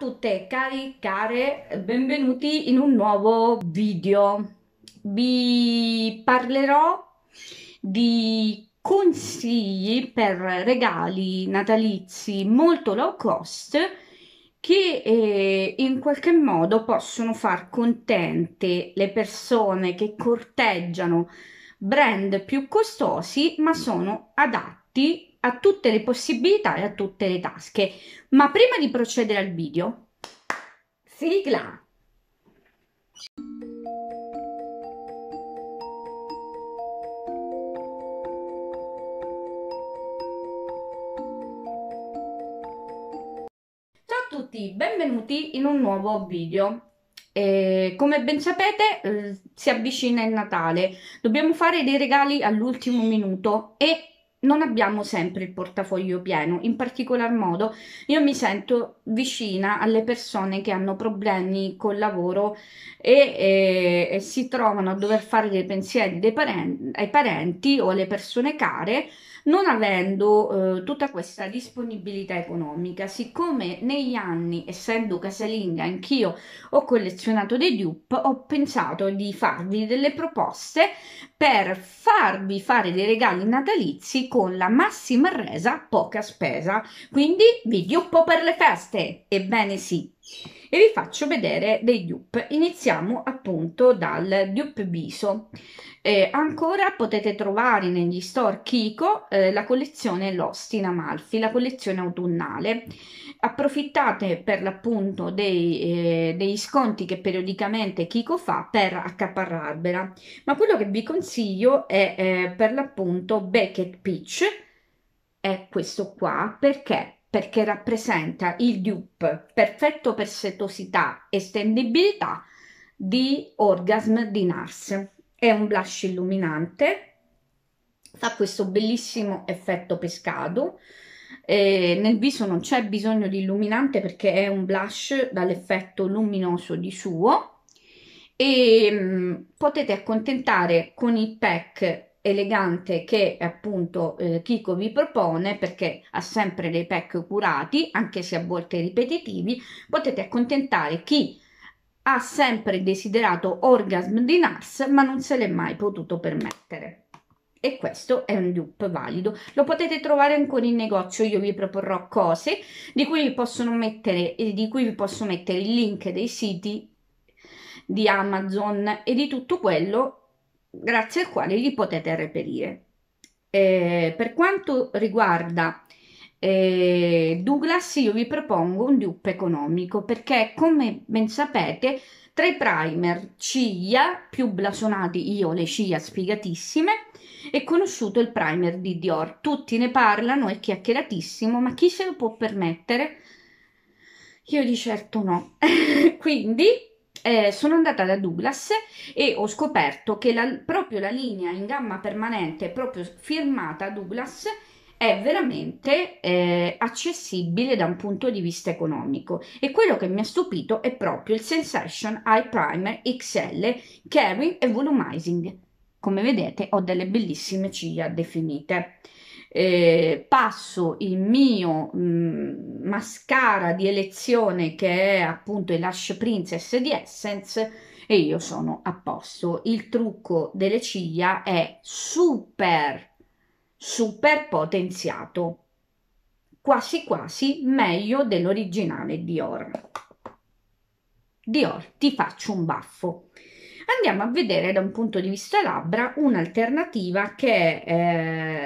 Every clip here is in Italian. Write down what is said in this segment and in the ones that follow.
tutte cari care, benvenuti in un nuovo video. Vi parlerò di consigli per regali natalizi molto low cost che eh, in qualche modo possono far contente le persone che corteggiano brand più costosi ma sono adatti a tutte le possibilità e a tutte le tasche. Ma prima di procedere al video, sigla! Ciao a tutti, benvenuti in un nuovo video. Eh, come ben sapete eh, si avvicina il Natale, dobbiamo fare dei regali all'ultimo minuto e non abbiamo sempre il portafoglio pieno, in particolar modo io mi sento vicina alle persone che hanno problemi col lavoro e, e, e si trovano a dover fare dei pensieri dei parenti, ai parenti o alle persone care non avendo eh, tutta questa disponibilità economica, siccome negli anni, essendo casalinga, anch'io ho collezionato dei dupe, ho pensato di farvi delle proposte per farvi fare dei regali natalizi con la massima resa, poca spesa. Quindi vi dupo per le feste! Ebbene sì! e vi faccio vedere dei dupe. Iniziamo appunto dal dupe viso. Eh, ancora potete trovare negli store Kiko eh, la collezione Lost in Amalfi, la collezione autunnale. Approfittate per l'appunto dei, eh, degli sconti che periodicamente Kiko fa per accaparrarvela, ma quello che vi consiglio è eh, per l'appunto Beckett Peach, è questo qua, perché? Perché rappresenta il dupe perfetto per setosità e stendibilità di Orgasm di Nars. È un blush illuminante fa questo bellissimo effetto pescato eh, nel viso non c'è bisogno di illuminante perché è un blush dall'effetto luminoso di suo e mh, mm, potete accontentare con il pack elegante che appunto eh, Kiko vi propone perché ha sempre dei pack curati anche se a volte ripetitivi potete accontentare chi ha sempre desiderato orgasm di Nars ma non se l'è mai potuto permettere e questo è un dupe valido lo potete trovare ancora in negozio io vi proporrò cose di cui vi possono mettere di cui vi posso mettere il link dei siti di amazon e di tutto quello grazie al quale li potete reperire eh, per quanto riguarda eh, Douglas io vi propongo un dupe economico perché come ben sapete tra primer ciglia più blasonati, io le ciglia sfigatissime, e conosciuto il primer di Dior. Tutti ne parlano, è chiacchieratissimo, ma chi se lo può permettere? Io di certo no. Quindi eh, sono andata da Douglas e ho scoperto che la, proprio la linea in gamma permanente, proprio firmata Douglas, è veramente eh, accessibile da un punto di vista economico e quello che mi ha stupito è proprio il Sensation Eye Primer XL Carry e Volumizing. Come vedete ho delle bellissime ciglia definite. Eh, passo il mio mh, mm, mascara di elezione che è appunto il Lush Princess di Essence e io sono a posto. Il trucco delle ciglia è super super potenziato, quasi quasi meglio dell'originale Dior. Dior, ti faccio un baffo. Andiamo a vedere da un punto di vista labbra un'alternativa che è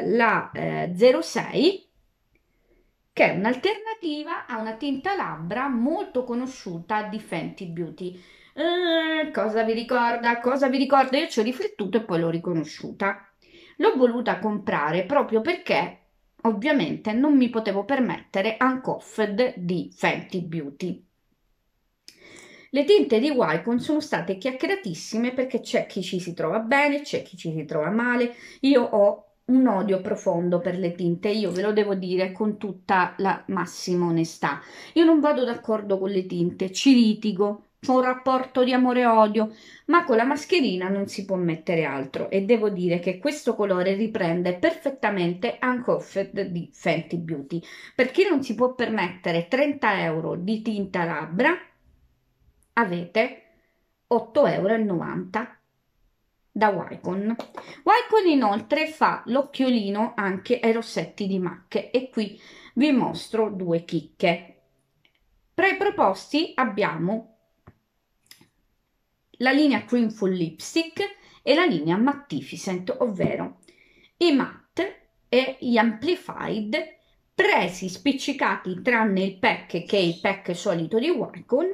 eh, la eh, 06, che è un'alternativa a una tinta labbra molto conosciuta di Fenty Beauty. Eh, cosa vi ricorda? Cosa vi ricorda? Io ci ho riflettuto e poi l'ho riconosciuta L'ho voluta comprare proprio perché ovviamente non mi potevo permettere Uncoffed di Fenty Beauty. Le tinte di Wycon sono state chiacchieratissime perché c'è chi ci si trova bene, c'è chi ci si trova male. Io ho un odio profondo per le tinte, io ve lo devo dire con tutta la massima onestà. Io non vado d'accordo con le tinte, ci litigo, un rapporto di amore e odio, ma con la mascherina non si può mettere altro e devo dire che questo colore riprende perfettamente Uncoffed di Fenty Beauty. Per chi non si può permettere 30 euro di tinta labbra, avete 8,90 euro da Wicon. Wicon inoltre fa l'occhiolino anche ai rossetti di macchie e qui vi mostro due chicche. Tra i proposti abbiamo la linea Creamful Lipstick e la linea Magnificent, ovvero i matte e gli amplified presi spiccicati tranne il pack che è il pack solito di Wacom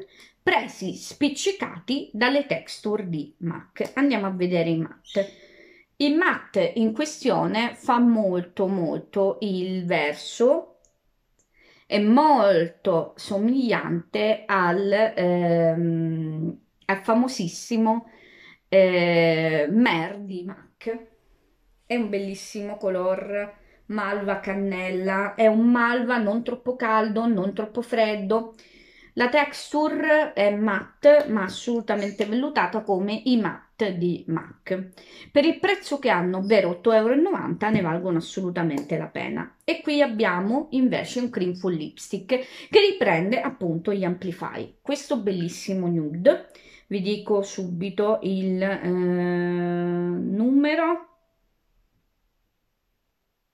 presi spiccicati dalle texture di MAC. Andiamo a vedere i matte. Il matte in questione fa molto molto il verso è molto somigliante al ehm, è famosissimo eh, Mer di MAC, è un bellissimo color malva cannella, è un malva non troppo caldo, non troppo freddo, la texture è matte ma assolutamente vellutata come i matte di MAC. Per il prezzo che hanno, ovvero 8,90 euro, ne valgono assolutamente la pena. E qui abbiamo invece un cream full lipstick che riprende appunto gli Amplify. Questo bellissimo nude vi dico subito il eh, numero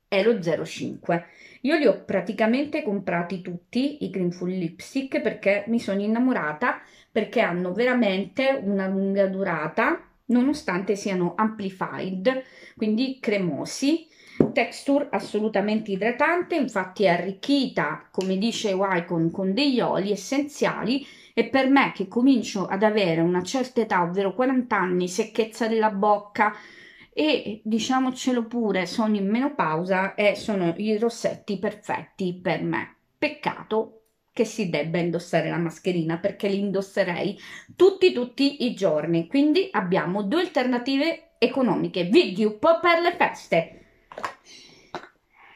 è lo 05 io li ho praticamente comprati tutti i Greenful Lipstick perché mi sono innamorata perché hanno veramente una lunga durata nonostante siano amplified quindi cremosi texture assolutamente idratante, infatti è arricchita, come dice Wycon, con degli oli essenziali e per me che comincio ad avere una certa età, ovvero 40 anni, secchezza della bocca e diciamocelo pure, sono in menopausa e sono i rossetti perfetti per me. Peccato che si debba indossare la mascherina perché li indosserei tutti tutti i giorni quindi abbiamo due alternative economiche video un po' per le feste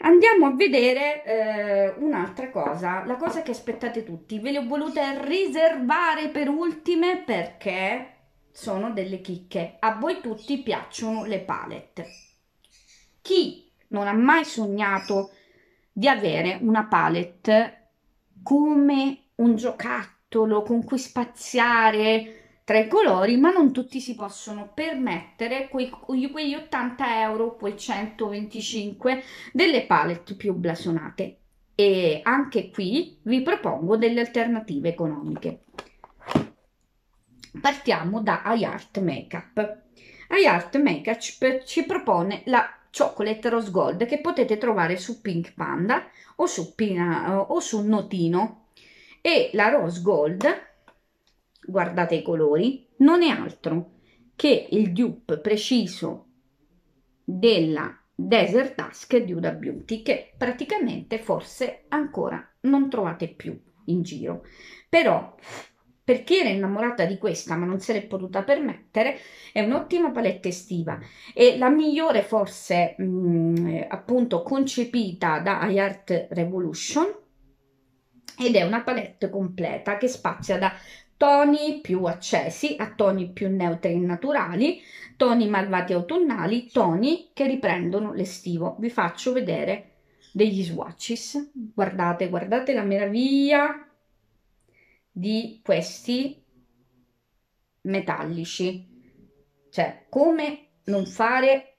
andiamo a vedere eh, un'altra cosa, la cosa che aspettate tutti, ve le ho volute riservare per ultime perché sono delle chicche, a voi tutti piacciono le palette. Chi non ha mai sognato di avere una palette come un giocattolo con cui spaziare, tra i colori, ma non tutti si possono permettere quei, quegli 80 euro, quei 125 delle palette più blasonate. E anche qui vi propongo delle alternative economiche. Partiamo da iArt Makeup. iArt Makeup ci propone la Chocolate Rose Gold che potete trovare su Pink Panda o su, Pina, o su Notino e la Rose Gold guardate i colori, non è altro che il dupe preciso della Desert Dusk di Uda Beauty che praticamente forse ancora non trovate più in giro. Però per chi era innamorata di questa ma non se l'è potuta permettere, è un'ottima palette estiva e la migliore forse mh, mm, appunto concepita da iArt Revolution ed è una palette completa che spazia da toni più accesi a toni più neutri e naturali, toni malvati autunnali, toni che riprendono l'estivo. Vi faccio vedere degli swatches. Guardate, guardate la meraviglia di questi metallici. Cioè, come non fare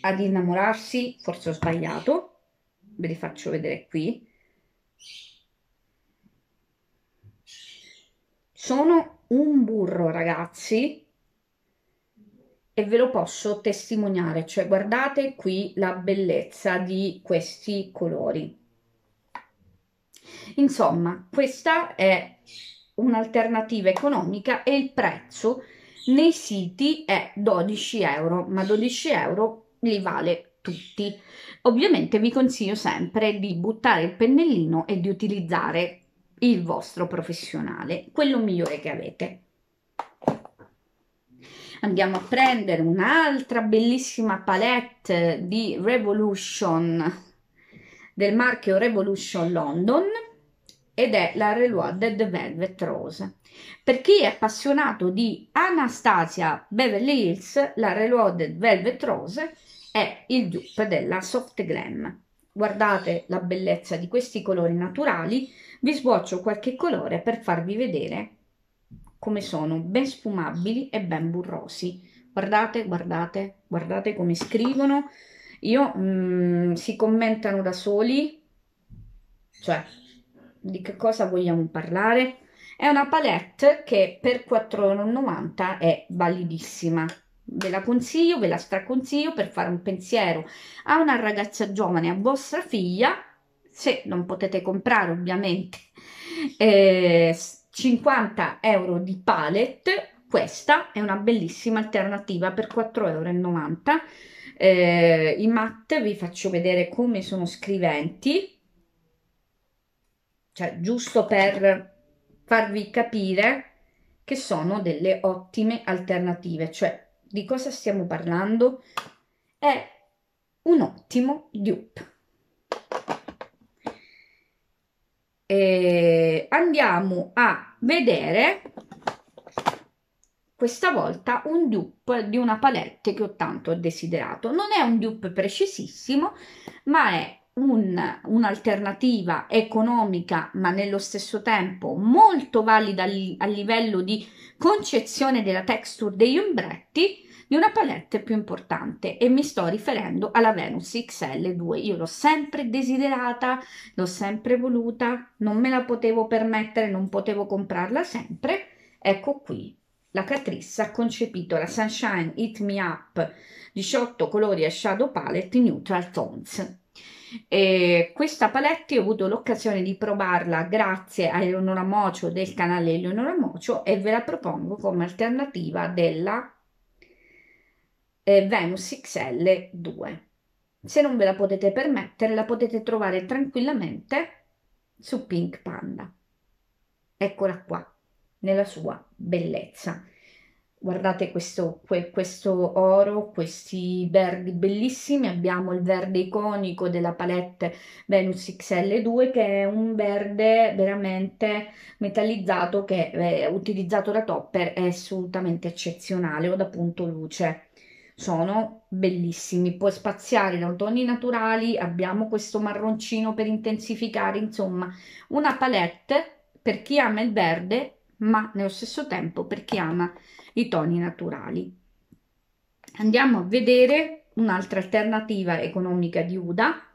ad innamorarsi, forse ho sbagliato, ve li faccio vedere qui. Sono un burro, ragazzi, e ve lo posso testimoniare, cioè guardate qui la bellezza di questi colori. Insomma, questa è un'alternativa economica e il prezzo nei siti è 12 euro, ma 12 euro li vale tutti. Ovviamente vi consiglio sempre di buttare il pennellino e di utilizzare il vostro professionale, quello migliore che avete. Andiamo a prendere un'altra bellissima palette di Revolution, del marchio Revolution London, ed è la Reloaded Velvet Rose. Per chi è appassionato di Anastasia Beverly Hills, la Reloaded Velvet Rose è il dupe della Soft Glam. Guardate la bellezza di questi colori naturali, vi sboccio qualche colore per farvi vedere come sono ben sfumabili e ben burrosi. Guardate, guardate, guardate come scrivono. Io, mm, si commentano da soli, cioè di che cosa vogliamo parlare? È una palette che per 4,90 euro è validissima ve la consiglio, ve la straconsiglio per fare un pensiero a una ragazza giovane, a vostra figlia, se non potete comprare ovviamente eh, 50 euro di palette, questa è una bellissima alternativa per 4,90 euro. Eh, I matte vi faccio vedere come sono scriventi, cioè giusto per farvi capire che sono delle ottime alternative, cioè di cosa stiamo parlando? È un ottimo dupe. E andiamo a vedere questa volta un dupe di una palette che ho tanto desiderato. Non è un dupe precisissimo, ma è un, un'alternativa economica, ma nello stesso tempo molto valida a livello di concezione della texture degli ombretti di una palette più importante e mi sto riferendo alla Venus XL2. Io l'ho sempre desiderata, l'ho sempre voluta, non me la potevo permettere, non potevo comprarla sempre. Ecco qui, la Catrice ha concepito la Sunshine Hit Me Up 18 colori e shadow palette neutral tones. E questa palette ho avuto l'occasione di provarla grazie a Eleonora Mocio del canale Eleonora Mocio e ve la propongo come alternativa della eh, Venus XL 2. Se non ve la potete permettere, la potete trovare tranquillamente su Pink Panda. Eccola qua, nella sua bellezza. Guardate questo, questo oro, questi verdi bellissimi. Abbiamo il verde iconico della palette Venus XL2 che è un verde veramente metallizzato che è eh, utilizzato da Topper, è assolutamente eccezionale o da punto luce sono bellissimi, puoi spaziare da toni naturali, abbiamo questo marroncino per intensificare, insomma una palette per chi ama il verde ma nello stesso tempo per chi ama i toni naturali. Andiamo a vedere un'altra alternativa economica di Uda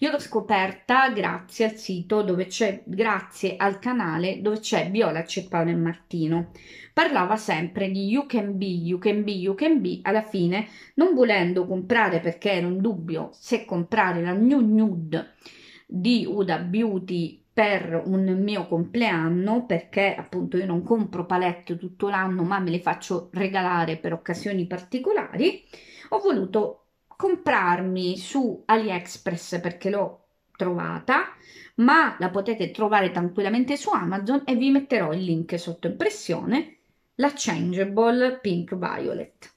io l'ho scoperta grazie al sito dove c'è, grazie al canale dove c'è Viola Ceppano e Martino. Parlava sempre di you can be, you can be, you can be. Alla fine, non volendo comprare perché era un dubbio se comprare la new nude di Uda Beauty per un mio compleanno perché appunto io non compro palette tutto l'anno ma me le faccio regalare per occasioni particolari ho voluto comprarmi su AliExpress perché l'ho trovata, ma la potete trovare tranquillamente su Amazon e vi metterò il link sotto impressione, la Changeable Pink Violet.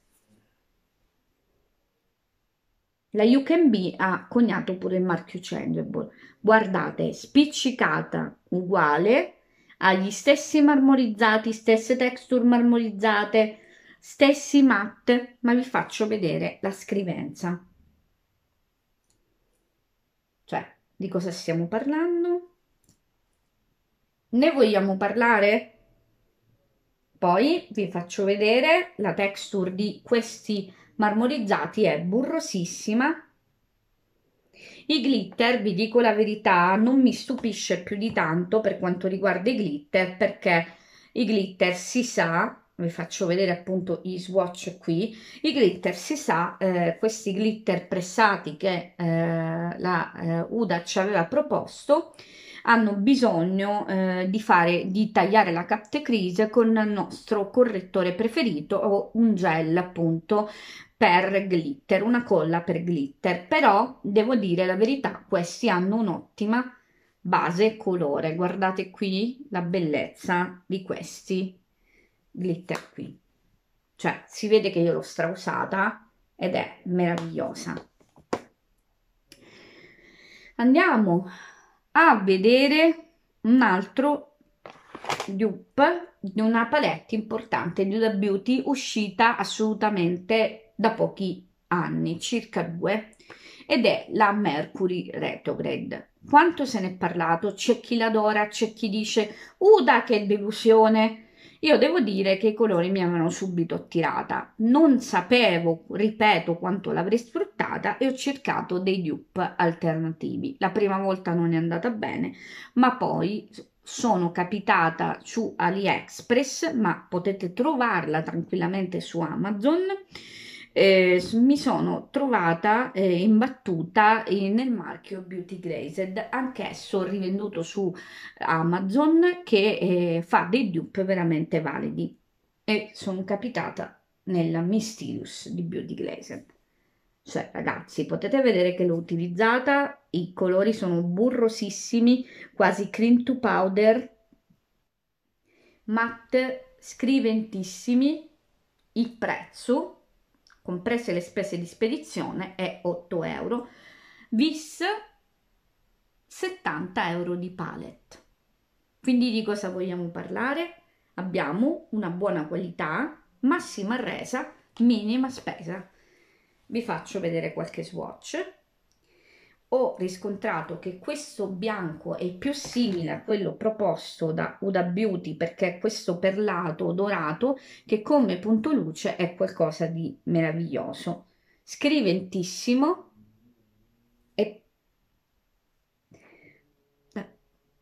La You Can Be ha coniato pure il marchio Changeable. Guardate, spiccicata, uguale, ha gli stessi marmorizzati, stesse texture marmorizzate, stessi matte, ma vi faccio vedere la scrivenza. Cioè, di cosa stiamo parlando? Ne vogliamo parlare? Poi vi faccio vedere la texture di questi marmorizzati, è burrosissima. I glitter, vi dico la verità, non mi stupisce più di tanto per quanto riguarda i glitter, perché i glitter si sa vi faccio vedere appunto i swatch qui i glitter si sa eh, questi glitter pressati che eh, la eh, Uda ci aveva proposto hanno bisogno eh, di fare di tagliare la captecrise con il nostro correttore preferito o un gel appunto per glitter una colla per glitter però devo dire la verità questi hanno un'ottima base colore guardate qui la bellezza di questi glitter qui cioè si vede che io l'ho strausata ed è meravigliosa andiamo a vedere un altro dupe di una palette importante di una Beauty uscita assolutamente da pochi anni, circa due, ed è la Mercury Retrograde. Quanto se n'è parlato? C'è chi l'adora, c'è chi dice Uda che delusione! Io devo dire che i colori mi avevano subito attirata, non sapevo, ripeto, quanto l'avrei sfruttata e ho cercato dei dupe alternativi. La prima volta non è andata bene, ma poi sono capitata su AliExpress, ma potete trovarla tranquillamente su Amazon eh, mi sono trovata eh, imbattuta eh, nel marchio Beauty Glazed, anch'esso rivenduto su Amazon che eh, fa dei dupe veramente validi e sono capitata nella Mysterious di Beauty Glazed cioè ragazzi potete vedere che l'ho utilizzata i colori sono burrosissimi quasi cream to powder matte scriventissimi il prezzo comprese le spese di spedizione, è 8 euro, vis 70 euro di pallet. Quindi di cosa vogliamo parlare? Abbiamo una buona qualità, massima resa, minima spesa. Vi faccio vedere qualche swatch ho riscontrato che questo bianco è più simile a quello proposto da Uda Beauty perché è questo perlato dorato che come punto luce è qualcosa di meraviglioso scriventissimo e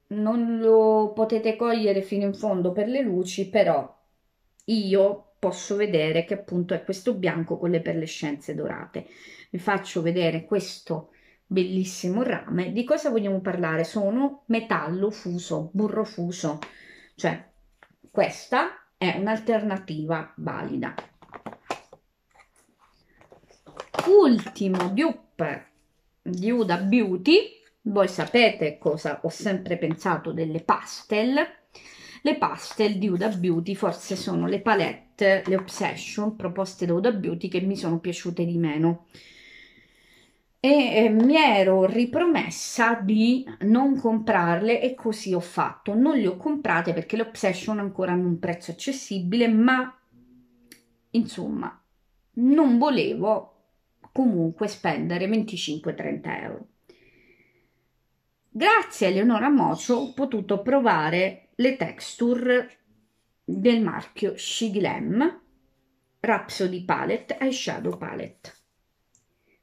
non lo potete cogliere fino in fondo per le luci però io posso vedere che appunto è questo bianco con le perlescenze dorate vi faccio vedere questo bellissimo rame. Di cosa vogliamo parlare? Sono metallo fuso, burro fuso, cioè questa è un'alternativa valida. Ultimo dupe di Uda Beauty, voi sapete cosa ho sempre pensato delle pastel, le pastel di Uda Beauty forse sono le palette, le obsession proposte da Uda Beauty che mi sono piaciute di meno e eh, mi ero ripromessa di non comprarle e così ho fatto. Non le ho comprate perché le Obsession ancora hanno un prezzo accessibile, ma insomma non volevo comunque spendere 25-30 euro. Grazie a Eleonora Mocio ho potuto provare le texture del marchio She Glam Rhapsody Palette e Shadow Palette.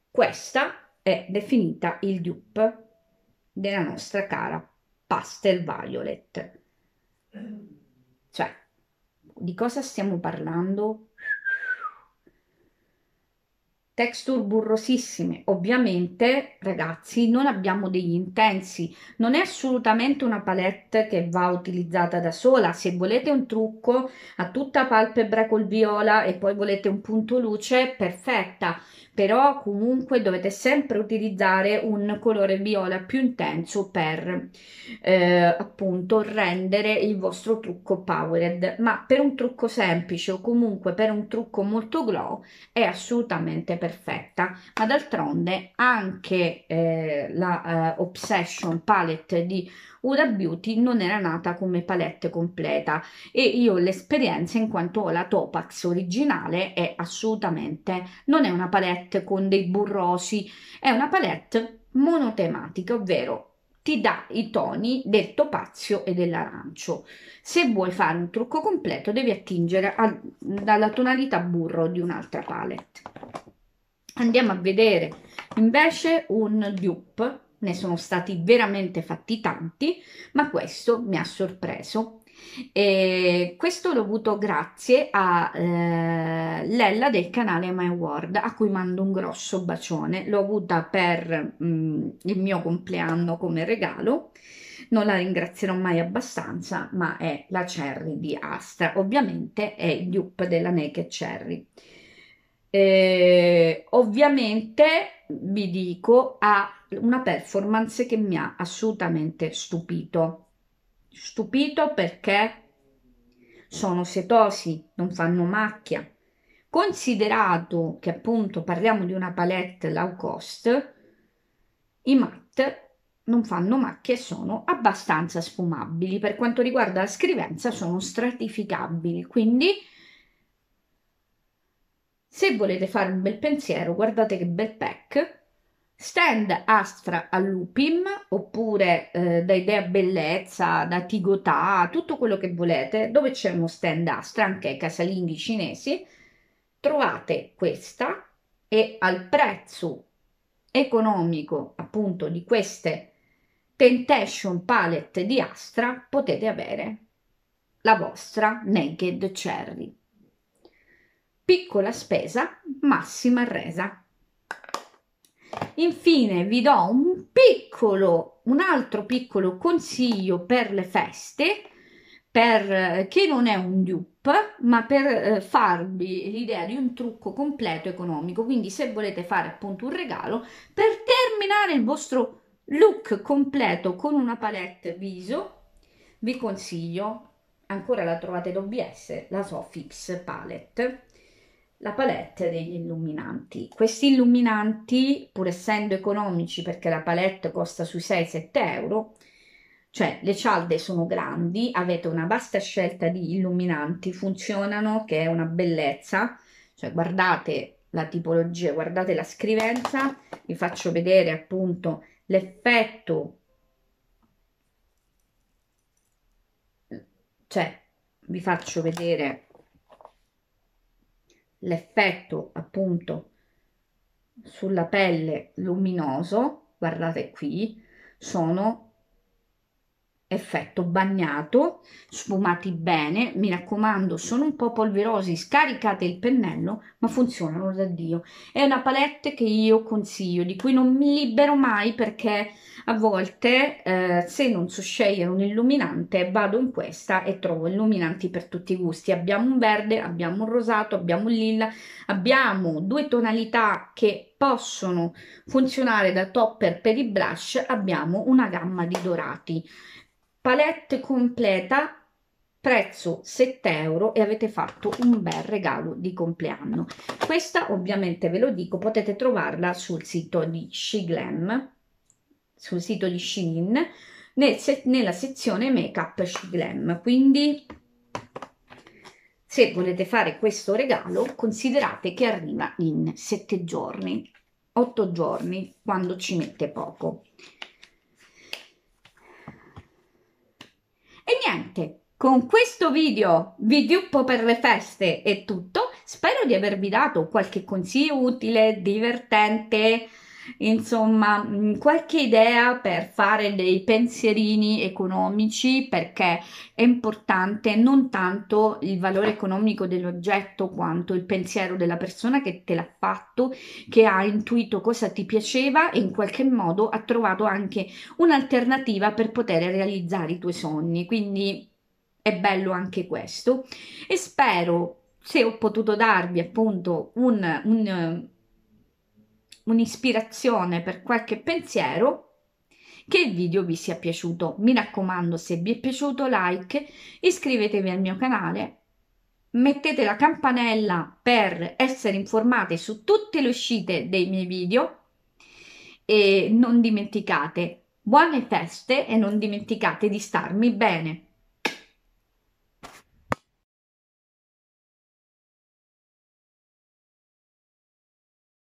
Questa è definita il dupe della nostra cara Pastel Violet. Cioè, di cosa stiamo parlando? texture burrosissime. Ovviamente, ragazzi, non abbiamo degli intensi, non è assolutamente una palette che va utilizzata da sola. Se volete un trucco a tutta palpebra col viola e poi volete un punto luce, perfetta, però comunque dovete sempre utilizzare un colore viola più intenso per eh, appunto rendere il vostro trucco powered, ma per un trucco semplice o comunque per un trucco molto glow è assolutamente perfetta, ma d'altronde anche eh, la eh, Obsession Palette di Huda Beauty non era nata come palette completa e io l'esperienza in quanto la Topax originale è assolutamente non è una palette con dei burrosi, è una palette monotematica, ovvero ti dà i toni del topazio e dell'arancio. Se vuoi fare un trucco completo devi attingere a, dalla tonalità burro di un'altra palette andiamo a vedere invece un dupe ne sono stati veramente fatti tanti ma questo mi ha sorpreso e questo l'ho avuto grazie a eh, Lella del canale My World a cui mando un grosso bacione l'ho avuta per mh, mm, il mio compleanno come regalo non la ringrazierò mai abbastanza ma è la Cherry di Astra ovviamente è il dupe della Naked Cherry eh, ovviamente vi dico ha una performance che mi ha assolutamente stupito stupito perché sono setosi non fanno macchia considerato che appunto parliamo di una palette low cost i matte non fanno macchie e sono abbastanza sfumabili per quanto riguarda la scrivenza sono stratificabili quindi se volete fare un bel pensiero, guardate che bel pack. Stand Astra Allupim, oppure eh, da Idea Bellezza, da Tigotà, tutto quello che volete, dove c'è uno stand Astra, anche ai casalinghi cinesi, trovate questa e al prezzo economico appunto di queste Temptation Palette di Astra potete avere la vostra Naked Cherry piccola spesa, massima resa. Infine vi do un piccolo, un altro piccolo consiglio per le feste, per, eh, che non è un dupe, ma per eh, farvi l'idea di un trucco completo economico. Quindi se volete fare appunto un regalo, per terminare il vostro look completo con una palette viso, vi consiglio, ancora la trovate da OBS, la Sofix Palette la palette degli illuminanti. Questi illuminanti, pur essendo economici perché la palette costa sui 6-7 euro, cioè le cialde sono grandi, avete una vasta scelta di illuminanti, funzionano che è una bellezza, cioè guardate la tipologia, guardate la scrivenza, vi faccio vedere appunto l'effetto, cioè vi faccio vedere l'effetto appunto sulla pelle luminoso, guardate qui, sono effetto bagnato, sfumati bene, mi raccomando, sono un po' polverosi, scaricate il pennello, ma funzionano da Dio. È una palette che io consiglio, di cui non mi libero mai perché a volte eh, se non so scegliere un illuminante vado in questa e trovo illuminanti per tutti i gusti. Abbiamo un verde, abbiamo un rosato, abbiamo un lilla, abbiamo due tonalità che possono funzionare da topper per i blush, abbiamo una gamma di dorati palette completa prezzo 7 euro e avete fatto un bel regalo di compleanno questa ovviamente ve lo dico potete trovarla sul sito di Shiglam sul sito di Shein nel se nella sezione make up Shiglam quindi se volete fare questo regalo considerate che arriva in 7 giorni 8 giorni quando ci mette poco niente, con questo video videuppo per le feste è tutto. Spero di avervi dato qualche consiglio utile, divertente, insomma mm, qualche idea per fare dei pensierini economici perché è importante non tanto il valore economico dell'oggetto quanto il pensiero della persona che te l'ha fatto, che ha intuito cosa ti piaceva e in qualche modo ha trovato anche un'alternativa per poter realizzare i tuoi sogni. Quindi è bello anche questo e spero se ho potuto darvi appunto un, un un'ispirazione per qualche pensiero, che il video vi sia piaciuto. Mi raccomando, se vi è piaciuto, like, iscrivetevi al mio canale, mettete la campanella per essere informate su tutte le uscite dei miei video e non dimenticate buone feste e non dimenticate di starmi bene.